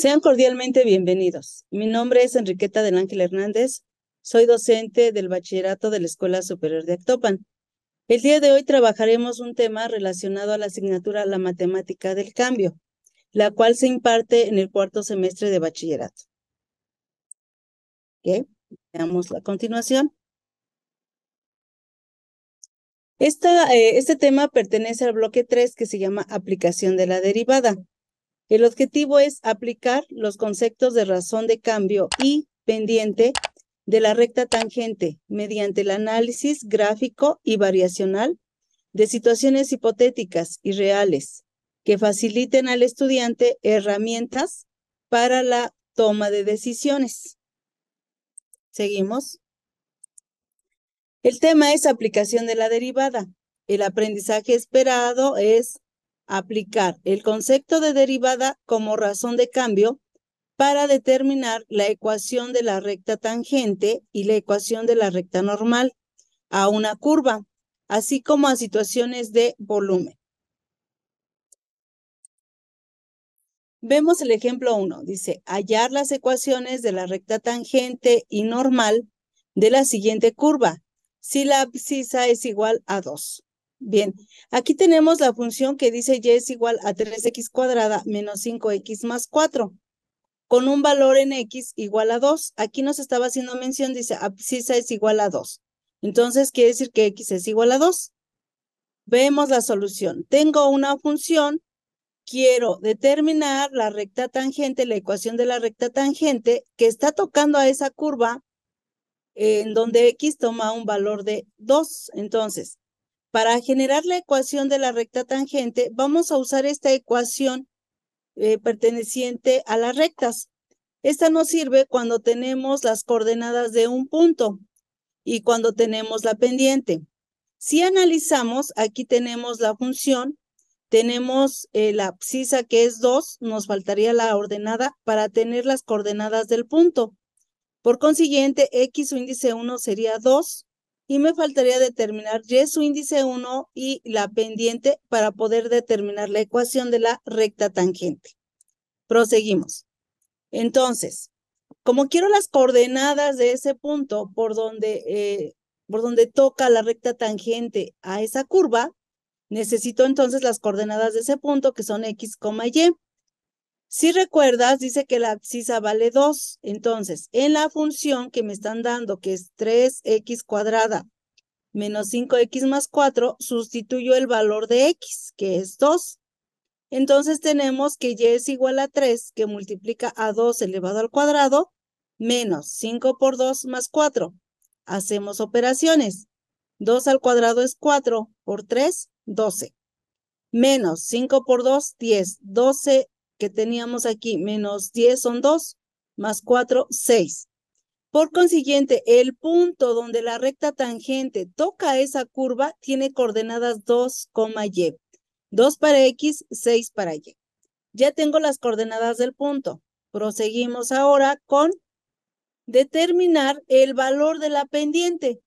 Sean cordialmente bienvenidos. Mi nombre es Enriqueta del Ángel Hernández. Soy docente del bachillerato de la Escuela Superior de Actopan. El día de hoy trabajaremos un tema relacionado a la asignatura La Matemática del Cambio, la cual se imparte en el cuarto semestre de bachillerato. Veamos la continuación. Eh, este tema pertenece al bloque 3 que se llama aplicación de la derivada. El objetivo es aplicar los conceptos de razón de cambio y pendiente de la recta tangente mediante el análisis gráfico y variacional de situaciones hipotéticas y reales que faciliten al estudiante herramientas para la toma de decisiones. Seguimos. El tema es aplicación de la derivada. El aprendizaje esperado es aplicar el concepto de derivada como razón de cambio para determinar la ecuación de la recta tangente y la ecuación de la recta normal a una curva, así como a situaciones de volumen. Vemos el ejemplo 1. Dice, hallar las ecuaciones de la recta tangente y normal de la siguiente curva, si la abscisa es igual a 2. Bien, aquí tenemos la función que dice y es igual a 3x cuadrada menos 5x más 4, con un valor en x igual a 2. Aquí nos estaba haciendo mención, dice abscisa ah, es igual a 2. Entonces quiere decir que x es igual a 2. Vemos la solución. Tengo una función, quiero determinar la recta tangente, la ecuación de la recta tangente que está tocando a esa curva en donde x toma un valor de 2. Entonces, para generar la ecuación de la recta tangente, vamos a usar esta ecuación eh, perteneciente a las rectas. Esta nos sirve cuando tenemos las coordenadas de un punto y cuando tenemos la pendiente. Si analizamos, aquí tenemos la función, tenemos eh, la abscisa que es 2, nos faltaría la ordenada para tener las coordenadas del punto. Por consiguiente, x o índice 1 sería 2, y me faltaría determinar y su índice 1 y la pendiente para poder determinar la ecuación de la recta tangente. Proseguimos. Entonces, como quiero las coordenadas de ese punto por donde, eh, por donde toca la recta tangente a esa curva, necesito entonces las coordenadas de ese punto que son x, y. Si recuerdas, dice que la abscisa vale 2. Entonces, en la función que me están dando, que es 3x cuadrada menos 5x más 4, sustituyo el valor de x, que es 2. Entonces tenemos que y es igual a 3, que multiplica a 2 elevado al cuadrado, menos 5 por 2 más 4. Hacemos operaciones. 2 al cuadrado es 4, por 3, 12. Menos 5 por 2, 10. 12 que teníamos aquí, menos 10 son 2, más 4, 6. Por consiguiente, el punto donde la recta tangente toca esa curva tiene coordenadas 2, y. 2 para x, 6 para y. Ya tengo las coordenadas del punto. Proseguimos ahora con determinar el valor de la pendiente.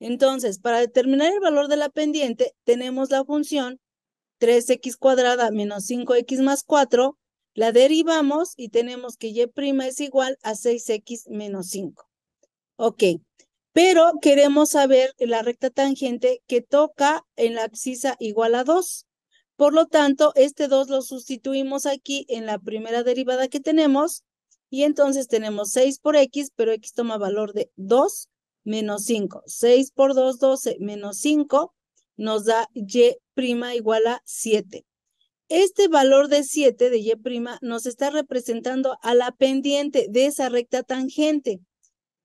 Entonces, para determinar el valor de la pendiente, tenemos la función 3x cuadrada menos 5x más 4 la derivamos y tenemos que y' es igual a 6x menos 5. Ok, pero queremos saber la recta tangente que toca en la abscisa igual a 2. Por lo tanto, este 2 lo sustituimos aquí en la primera derivada que tenemos y entonces tenemos 6 por x, pero x toma valor de 2 menos 5. 6 por 2, 12 menos 5 nos da y' igual a 7. Este valor de 7 de Y' nos está representando a la pendiente de esa recta tangente.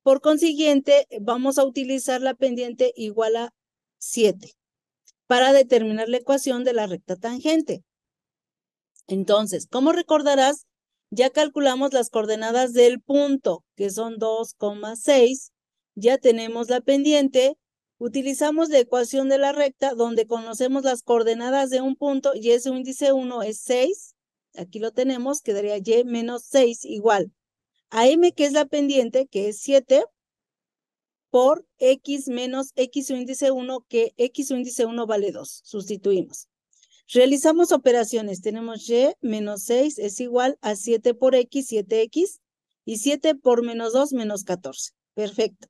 Por consiguiente, vamos a utilizar la pendiente igual a 7 para determinar la ecuación de la recta tangente. Entonces, como recordarás, ya calculamos las coordenadas del punto, que son 2,6. Ya tenemos la pendiente Utilizamos la ecuación de la recta donde conocemos las coordenadas de un punto y ese índice 1 es 6. Aquí lo tenemos, quedaría y menos 6 igual a m, que es la pendiente, que es 7, por x menos x índice 1, que x índice 1 vale 2. Sustituimos. Realizamos operaciones. Tenemos y menos 6 es igual a 7 por x, 7x, y 7 por menos 2, menos 14. Perfecto.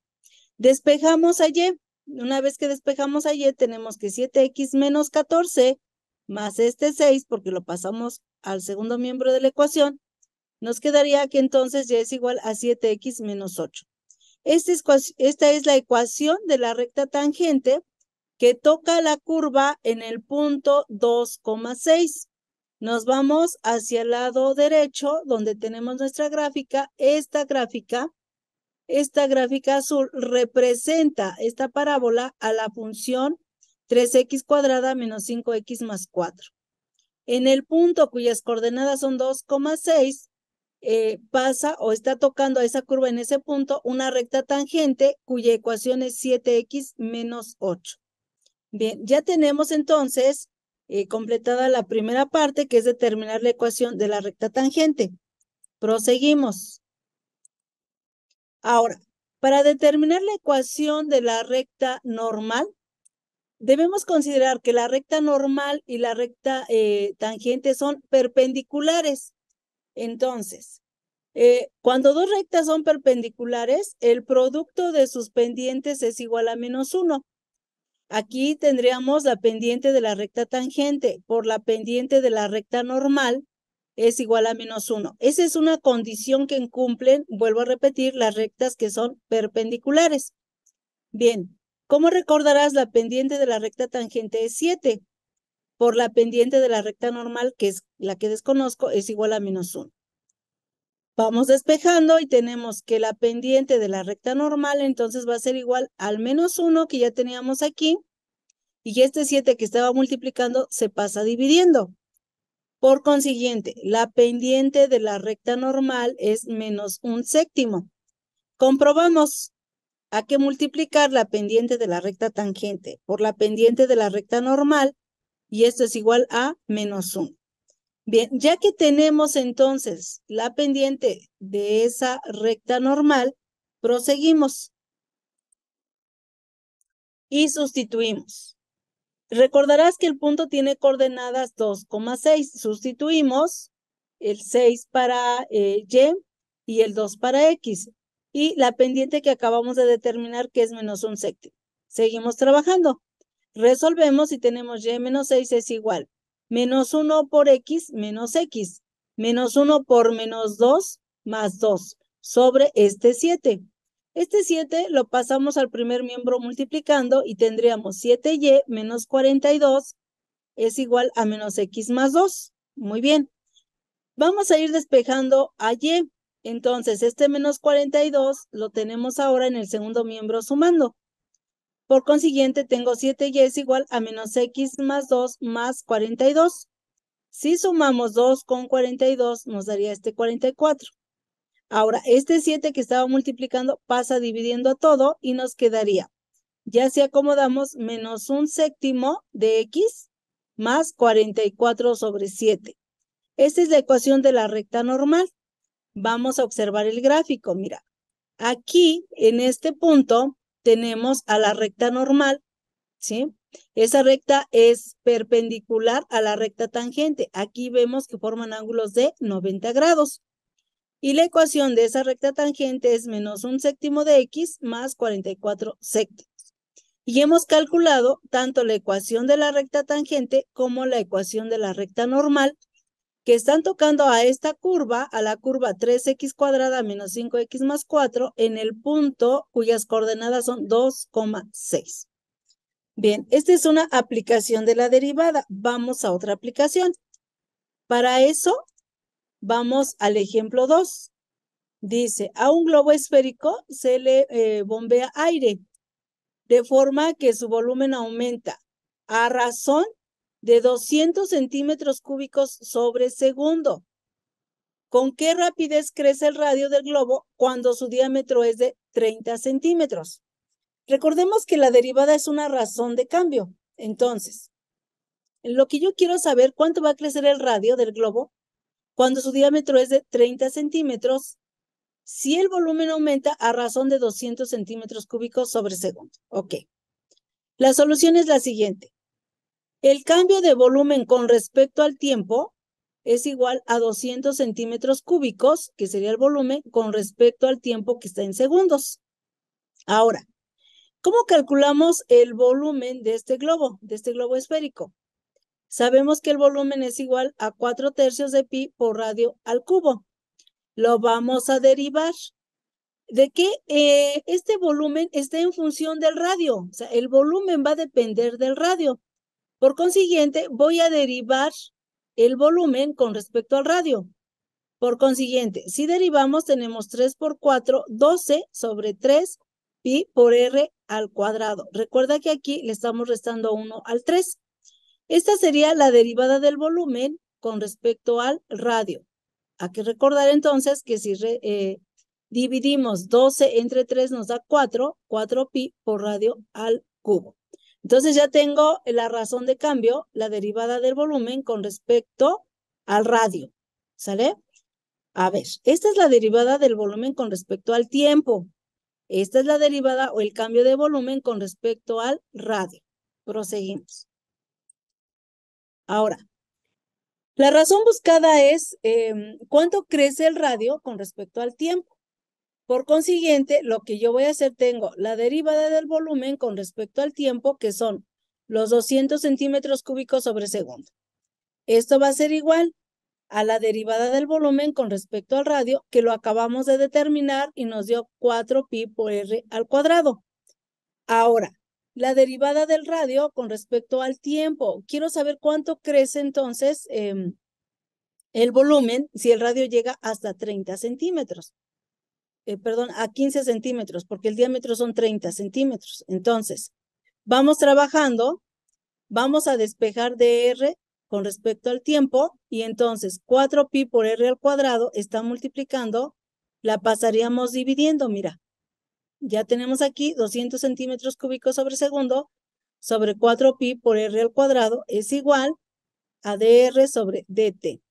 Despejamos a y una vez que despejamos a y, tenemos que 7x menos 14 más este 6, porque lo pasamos al segundo miembro de la ecuación, nos quedaría que entonces ya es igual a 7x menos 8. Este esta es la ecuación de la recta tangente que toca la curva en el punto 2,6. Nos vamos hacia el lado derecho, donde tenemos nuestra gráfica. Esta gráfica esta gráfica azul representa esta parábola a la función 3x cuadrada menos 5x más 4. En el punto cuyas coordenadas son 2,6, eh, pasa o está tocando a esa curva en ese punto una recta tangente cuya ecuación es 7x menos 8. Bien, ya tenemos entonces eh, completada la primera parte que es determinar la ecuación de la recta tangente. Proseguimos. Ahora, para determinar la ecuación de la recta normal, debemos considerar que la recta normal y la recta eh, tangente son perpendiculares. Entonces, eh, cuando dos rectas son perpendiculares, el producto de sus pendientes es igual a menos 1. Aquí tendríamos la pendiente de la recta tangente por la pendiente de la recta normal es igual a menos 1. Esa es una condición que cumplen, vuelvo a repetir, las rectas que son perpendiculares. Bien, ¿cómo recordarás la pendiente de la recta tangente es 7? Por la pendiente de la recta normal, que es la que desconozco, es igual a menos 1. Vamos despejando y tenemos que la pendiente de la recta normal entonces va a ser igual al menos 1 que ya teníamos aquí. Y este 7 que estaba multiplicando se pasa dividiendo. Por consiguiente, la pendiente de la recta normal es menos un séptimo. Comprobamos a que multiplicar la pendiente de la recta tangente por la pendiente de la recta normal y esto es igual a menos 1. Bien, ya que tenemos entonces la pendiente de esa recta normal, proseguimos y sustituimos. Recordarás que el punto tiene coordenadas 2,6. Sustituimos el 6 para eh, Y y el 2 para X. Y la pendiente que acabamos de determinar que es menos un séptimo. Seguimos trabajando. Resolvemos y tenemos Y menos 6 es igual. Menos 1 por X menos X. Menos 1 por menos 2 más 2 sobre este 7. Este 7 lo pasamos al primer miembro multiplicando y tendríamos 7y menos 42 es igual a menos x más 2. Muy bien. Vamos a ir despejando a y. Entonces, este menos 42 lo tenemos ahora en el segundo miembro sumando. Por consiguiente, tengo 7y es igual a menos x más 2 más 42. Si sumamos 2 con 42, nos daría este 44. Ahora, este 7 que estaba multiplicando pasa dividiendo a todo y nos quedaría, ya se acomodamos, menos un séptimo de x más 44 sobre 7. Esta es la ecuación de la recta normal. Vamos a observar el gráfico. Mira, aquí en este punto tenemos a la recta normal, ¿sí? Esa recta es perpendicular a la recta tangente. Aquí vemos que forman ángulos de 90 grados. Y la ecuación de esa recta tangente es menos un séptimo de x más 44 séptimos. Y hemos calculado tanto la ecuación de la recta tangente como la ecuación de la recta normal, que están tocando a esta curva, a la curva 3x cuadrada menos 5x más 4, en el punto cuyas coordenadas son 2,6. Bien, esta es una aplicación de la derivada. Vamos a otra aplicación. Para eso Vamos al ejemplo 2. Dice, a un globo esférico se le eh, bombea aire, de forma que su volumen aumenta a razón de 200 centímetros cúbicos sobre segundo. ¿Con qué rapidez crece el radio del globo cuando su diámetro es de 30 centímetros? Recordemos que la derivada es una razón de cambio. Entonces, lo que yo quiero saber cuánto va a crecer el radio del globo cuando su diámetro es de 30 centímetros, si el volumen aumenta a razón de 200 centímetros cúbicos sobre segundo. Ok. La solución es la siguiente. El cambio de volumen con respecto al tiempo es igual a 200 centímetros cúbicos, que sería el volumen, con respecto al tiempo que está en segundos. Ahora, ¿cómo calculamos el volumen de este globo, de este globo esférico? Sabemos que el volumen es igual a 4 tercios de pi por radio al cubo. Lo vamos a derivar de que eh, este volumen está en función del radio. O sea, el volumen va a depender del radio. Por consiguiente, voy a derivar el volumen con respecto al radio. Por consiguiente, si derivamos, tenemos 3 por 4, 12 sobre 3 pi por r al cuadrado. Recuerda que aquí le estamos restando 1 al 3. Esta sería la derivada del volumen con respecto al radio. Hay que recordar entonces que si eh, dividimos 12 entre 3 nos da 4, 4pi por radio al cubo. Entonces ya tengo la razón de cambio, la derivada del volumen con respecto al radio. ¿Sale? A ver, esta es la derivada del volumen con respecto al tiempo. Esta es la derivada o el cambio de volumen con respecto al radio. Proseguimos. Ahora, la razón buscada es em, cuánto crece el radio con respecto al tiempo. Por consiguiente, lo que yo voy a hacer, tengo la derivada del volumen con respecto al tiempo, que son los 200 centímetros cúbicos sobre segundo. Esto va a ser igual a la derivada del volumen con respecto al radio, que lo acabamos de determinar y nos dio 4 pi por r al cuadrado. Ahora, la derivada del radio con respecto al tiempo. Quiero saber cuánto crece entonces em, el volumen si el radio llega hasta 30 centímetros. Eh, perdón, a 15 centímetros, porque el diámetro son 30 centímetros. Entonces, vamos trabajando, vamos a despejar de R con respecto al tiempo y entonces 4pi por R al cuadrado está multiplicando, la pasaríamos dividiendo, mira, ya tenemos aquí 200 centímetros cúbicos sobre segundo sobre 4pi por r al cuadrado es igual a dr sobre dt.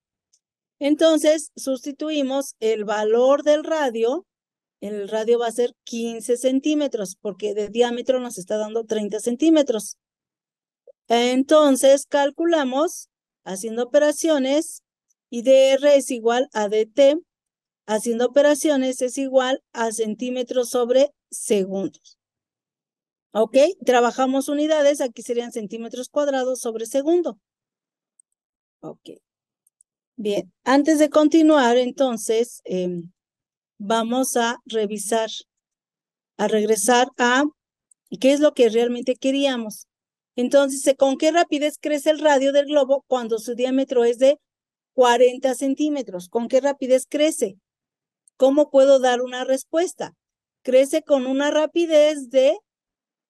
Entonces, sustituimos el valor del radio. El radio va a ser 15 centímetros, porque de diámetro nos está dando 30 centímetros. Entonces, calculamos haciendo operaciones y dr es igual a dt haciendo operaciones es igual a centímetros sobre segundos. ¿Ok? Trabajamos unidades, aquí serían centímetros cuadrados sobre segundo. Ok. Bien, antes de continuar, entonces, em, vamos a revisar, a regresar a qué es lo que realmente queríamos. Entonces, ¿con qué rapidez crece el radio del globo cuando su diámetro es de 40 centímetros? ¿Con qué rapidez crece? ¿Cómo puedo dar una respuesta? Crece con una rapidez de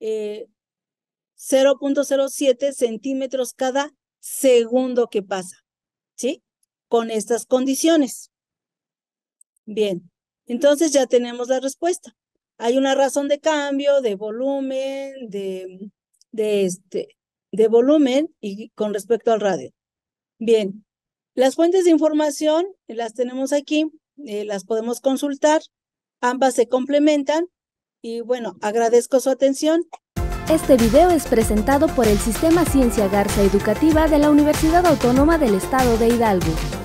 0.07 eh, centímetros cada segundo que pasa, ¿sí? Con estas condiciones. Bien, entonces ya tenemos la respuesta. Hay una razón de cambio, de volumen, de, este, de volumen y con respecto al radio. Bien, las fuentes de información las tenemos aquí. Eh, las podemos consultar. Ambas se complementan y bueno, agradezco su atención. Este video es presentado por el Sistema Ciencia Garza Educativa de la Universidad Autónoma del Estado de Hidalgo.